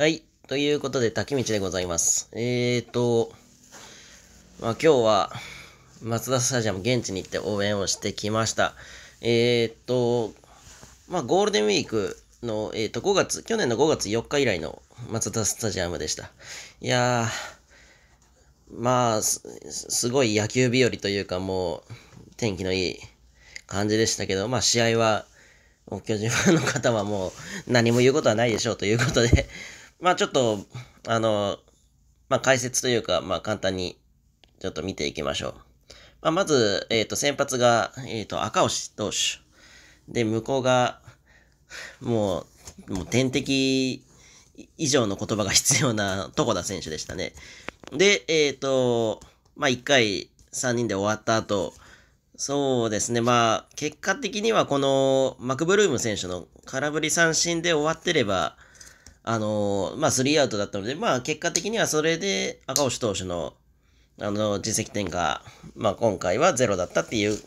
はい。ということで、滝道でございます。えーと、まあ、今日は、松田スタジアム現地に行って応援をしてきました。えーと、まあ、ゴールデンウィークの、えーと、5月、去年の5月4日以来の松田スタジアムでした。いやー、まあ、すごい野球日和というか、もう、天気のいい感じでしたけど、まあ、試合は、もう巨人ファンの方はもう何も言うことはないでしょうということでまあちょっと、あの、まあ解説というか、まあ簡単にちょっと見ていきましょう。まあ、まず、えっ、ー、と、先発が、えっ、ー、と、赤星投手。で、向こうが、もう、もう天敵以上の言葉が 必要な床田選手でしたね。で、えっ、ー、と、まあ、1回3人で終わった後、そうですね、まあ、結果的にはこのマクブルーム選手の空振り三振で終わってれば、あのー、まあ、スリーアウトだったので、まあ、結果的にはそれで赤星投手の、あの、実績点が、まあ、今回はゼロだったっていう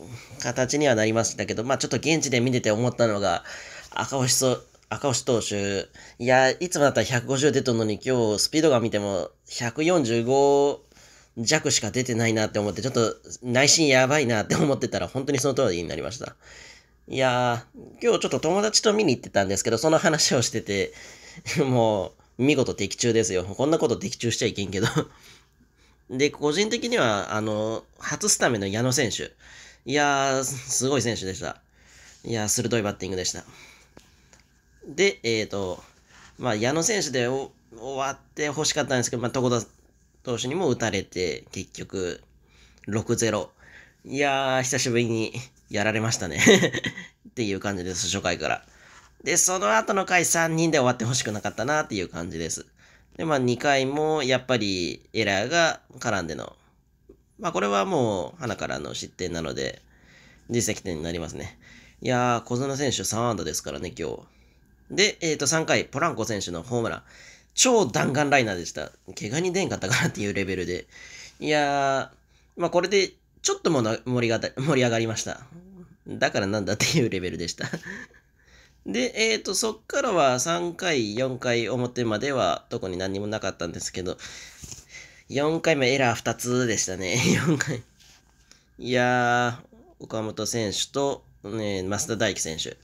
形にはなりましたけど、まあ、ちょっと現地で見てて思ったのが、赤星そ、赤星投手、いや、いつもだったら150出たのに今日スピードが見ても145弱しか出てないなって思って、ちょっと内心やばいなって思ってたら本当にその通りになりました。いやー、今日ちょっと友達と見に行ってたんですけど、その話をしてて、もう、見事的中ですよ。こんなこと的中しちゃいけんけど で、個人的には、あの、初スタメンの矢野選手。いやー、すごい選手でした。いやー、鋭いバッティングでした。で、えっ、ー、と、まあ、矢野選手で終わってほしかったんですけど、まあ、床田投手にも打たれて、結局、6-0。いやー、久しぶりにやられましたね っていう感じです、初回から。で、その後の回3人で終わってほしくなかったなっていう感じです。で、まあ2回もやっぱりエラーが絡んでの。まあこれはもう花からの失点なので、実績点になりますね。いやー、小園選手3安打ですからね、今日。で、えっ、ー、と3回、ポランコ選手のホームラン。超弾丸ライナーでした。怪我に出んかったかなっていうレベルで。いやー、まあこれでちょっとも盛りが盛り上がりました。だからなんだっていうレベルでしたで、えっ、ー、と、そっからは3回、4回表までは特に何もなかったんですけど、4回目エラー2つでしたね。4 回。いやー、岡本選手と、ね、増田大輝選手。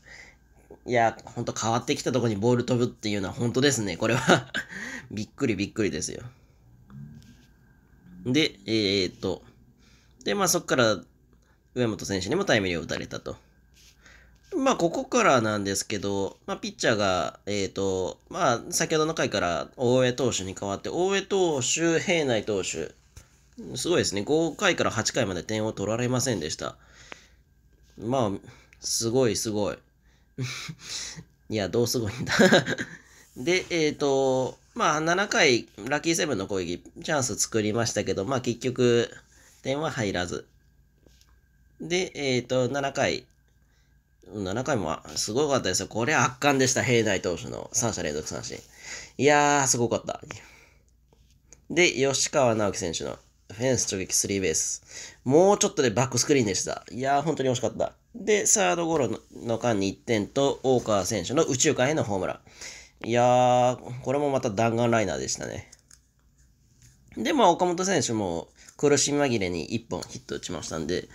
いやー、ほんと変わってきたとこにボール飛ぶっていうのは本当ですね。これは びっくりびっくりですよ。で、えっ、ー、と、で、まあそっから上本選手にもタイムリーを打たれたと。まあ、ここからなんですけど、まあ、ピッチャーが、えっ、ー、と、まあ、先ほどの回から大江投手に代わって、大江投手、平内投手、すごいですね。5回から8回まで点を取られませんでした。まあ、すごいすごい。いや、どうすごいんだ で、えっ、ー、と、まあ、7回、ラッキーセブンの攻撃、チャンス作りましたけど、まあ、結局、点は入らず。で、えっ、ー、と、7回、7回もすごかったですよ。これ圧巻でした。平内投手の3者連続三振。いやー、すごかった。で、吉川直樹選手のフェンス直撃スリーベース。もうちょっとでバックスクリーンでした。いやー、本当に惜しかった。で、サードゴロの間に1点と、大川選手の宇宙間へのホームラン。いやー、これもまた弾丸ライナーでしたね。で、まあ、岡本選手も苦し紛れに1本ヒット打ちましたんで、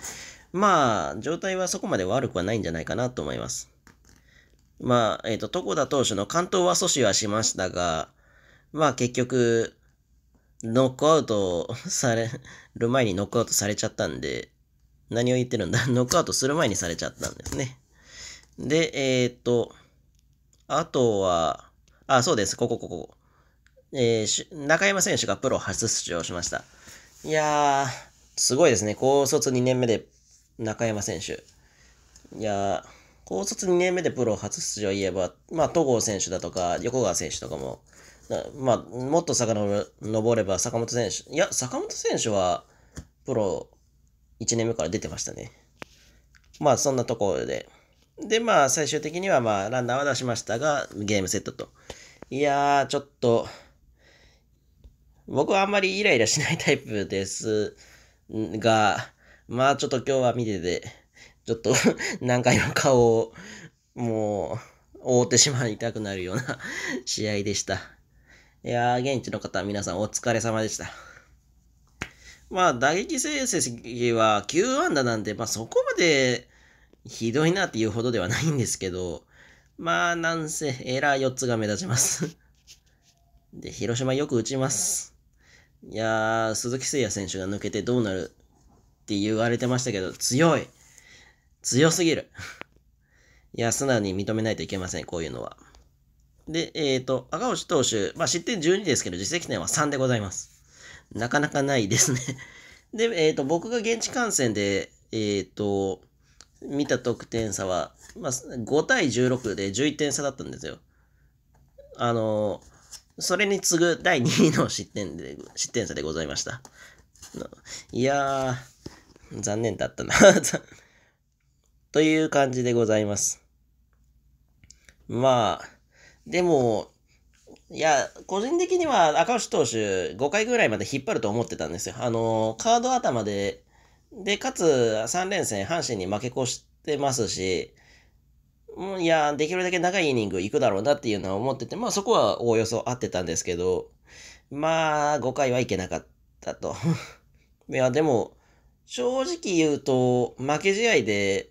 まあ、状態はそこまで悪くはないんじゃないかなと思います。まあ、えっ、ー、と、床田投手の関東は阻止はしましたが、まあ結局、ノックアウトされる前にノックアウトされちゃったんで、何を言ってるんだ ノックアウトする前にされちゃったんですね。で、えっ、ー、と、あとは、あ、そうです、ここ、ここ。えー、中山選手がプロ初出場しました。いやー、すごいですね。高卒2年目で中山選手。いや高卒2年目でプロ初出場言えば、まあ、戸郷選手だとか、横川選手とかも、まあ、もっと遡れば坂本選手。いや、坂本選手は、プロ1年目から出てましたね。まあ、そんなところで。で、まあ、最終的には、まあ、ランナーは出しましたが、ゲームセットと。いやー、ちょっと、僕はあんまりイライラしないタイプですが、まあちょっと今日は見てて、ちょっと 何回も顔を、もう、覆ってしまいたくなるような 試合でした。いやー、現地の方、皆さんお疲れ様でした。まあ、打撃成績は9安打なんで、まあそこまでひどいなっていうほどではないんですけど、まあ、なんせエラー4つが目立ちます で、広島よく打ちます。いやー、鈴木誠也選手が抜けてどうなるって言われてましたけど、強い強すぎるいや、素 直に認めないといけません、こういうのは。で、えっ、ー、と、赤星投手、まあ、失点12ですけど、実績点は3でございます。なかなかないですね で、えっ、ー、と、僕が現地観戦で、えっ、ー、と、見た得点差は、まあ、5対16で11点差だったんですよ。あの、それに次ぐ第2位の失点で、失点差でございました。いやー、残念だったな という感じでございます。まあ、でも、いや、個人的には赤星投手5回ぐらいまで引っ張ると思ってたんですよ。あの、カード頭で、で、かつ3連戦阪神に負け越してますし、ん、いや、できるだけ長いイニング行くだろうなっていうのは思ってて、まあそこはおおよそ合ってたんですけど、まあ5回はいけなかったと。いや、でも、正直言うと、負け試合で、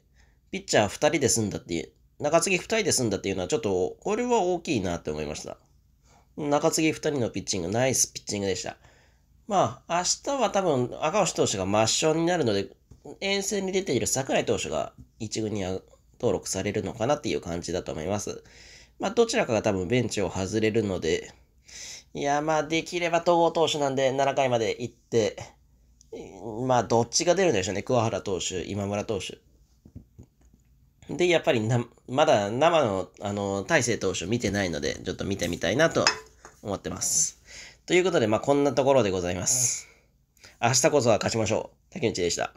ピッチャー2人で済んだっていう、中継ぎ2人で済んだっていうのはちょっと、これは大きいなって思いました。中継ぎ2人のピッチング、ナイスピッチングでした。まあ、明日は多分、赤星投手が抹消になるので、遠征に出ている桜井投手が一軍に登録されるのかなっていう感じだと思います。まあ、どちらかが多分ベンチを外れるので、いや、まあ、できれば統合投手なんで、7回まで行って、まあ、どっちが出るんでしょうね。桑原投手、今村投手。で、やっぱりな、まだ生の、あの、大勢投手見てないので、ちょっと見てみたいなと思ってます。ということで、まあ、こんなところでございます。明日こそは勝ちましょう。竹内でした。